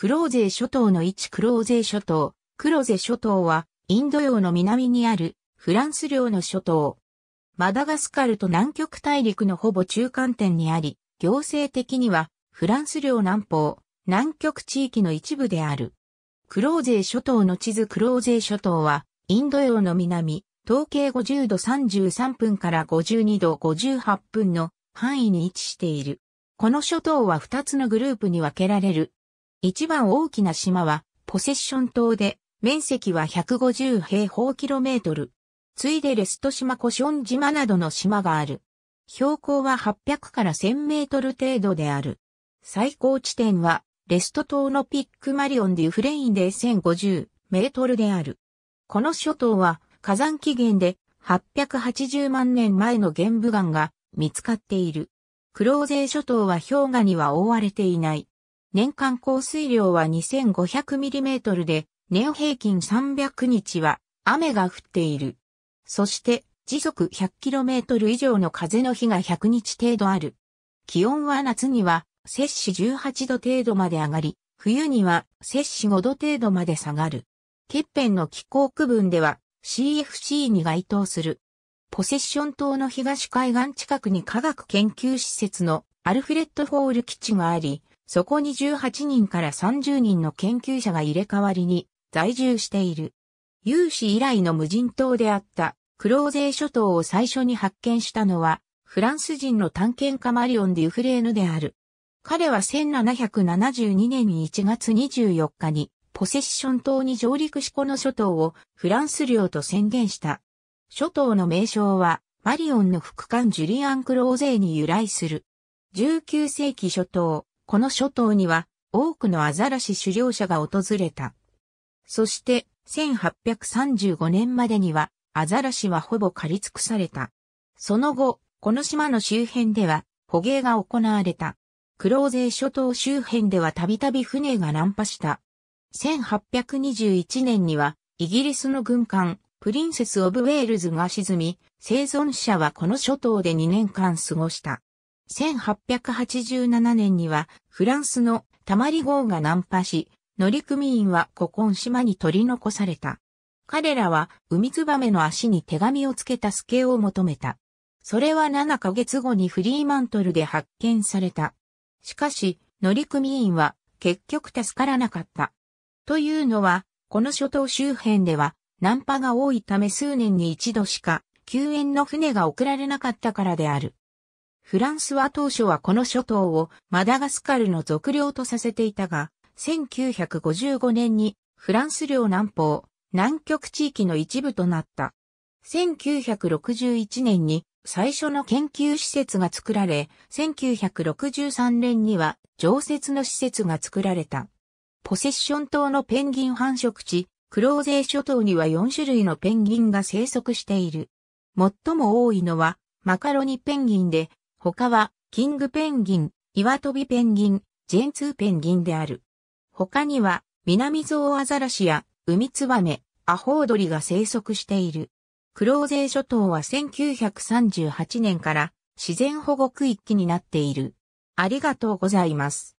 クローゼー諸島の一クローゼー諸島、クローゼ諸島は、インド洋の南にある、フランス領の諸島。マダガスカルと南極大陸のほぼ中間点にあり、行政的には、フランス領南方、南極地域の一部である。クローゼー諸島の地図クローゼー諸島は、インド洋の南、統計50度33分から52度58分の範囲に位置している。この諸島は2つのグループに分けられる、一番大きな島は、ポセッション島で、面積は150平方キロメートル。ついでレスト島コション島などの島がある。標高は800から1000メートル程度である。最高地点は、レスト島のピックマリオン・デュフレインで1050メートルである。この諸島は、火山起源で880万年前の玄武岩が見つかっている。クローゼー諸島は氷河には覆われていない。年間降水量は 2500mm で、年平均300日は雨が降っている。そして時速 100km 以上の風の日が100日程度ある。気温は夏には摂氏18度程度まで上がり、冬には摂氏5度程度まで下がる。欠片の気候区分では CFC に該当する。ポセッション島の東海岸近くに科学研究施設のアルフレッド・フォール基地があり、そこに18人から30人の研究者が入れ替わりに在住している。有史以来の無人島であったクローゼー諸島を最初に発見したのはフランス人の探検家マリオン・デュフレーヌである。彼は1772年1月24日にポセッション島に上陸しこの諸島をフランス領と宣言した。諸島の名称はマリオンの副官ジュリアン・クローゼーに由来する。19世紀諸島。この諸島には多くのアザラシ狩猟者が訪れた。そして1835年までにはアザラシはほぼ狩り尽くされた。その後、この島の周辺では捕鯨が行われた。クローゼー諸島周辺ではたびたび船が難破した。1821年にはイギリスの軍艦プリンセス・オブ・ウェールズが沈み、生存者はこの諸島で2年間過ごした。1887年にはフランスのタマリ号が難破し、乗組員は古今島に取り残された。彼らは海ツバメの足に手紙をつけたスケを求めた。それは7ヶ月後にフリーマントルで発見された。しかし、乗組員は結局助からなかった。というのは、この諸島周辺では難破が多いため数年に一度しか救援の船が送られなかったからである。フランスは当初はこの諸島をマダガスカルの属領とさせていたが、1955年にフランス領南方、南極地域の一部となった。1961年に最初の研究施設が作られ、1963年には常設の施設が作られた。ポセッション島のペンギン繁殖地、クローゼー諸島には4種類のペンギンが生息している。最も多いのはマカロニペンギンで他は、キングペンギン、岩飛びペンギン、ジェンツーペンギンである。他には、南ゾウアザラシや、ウミツバメ、アホウドリが生息している。クローゼー諸島は1938年から自然保護区域になっている。ありがとうございます。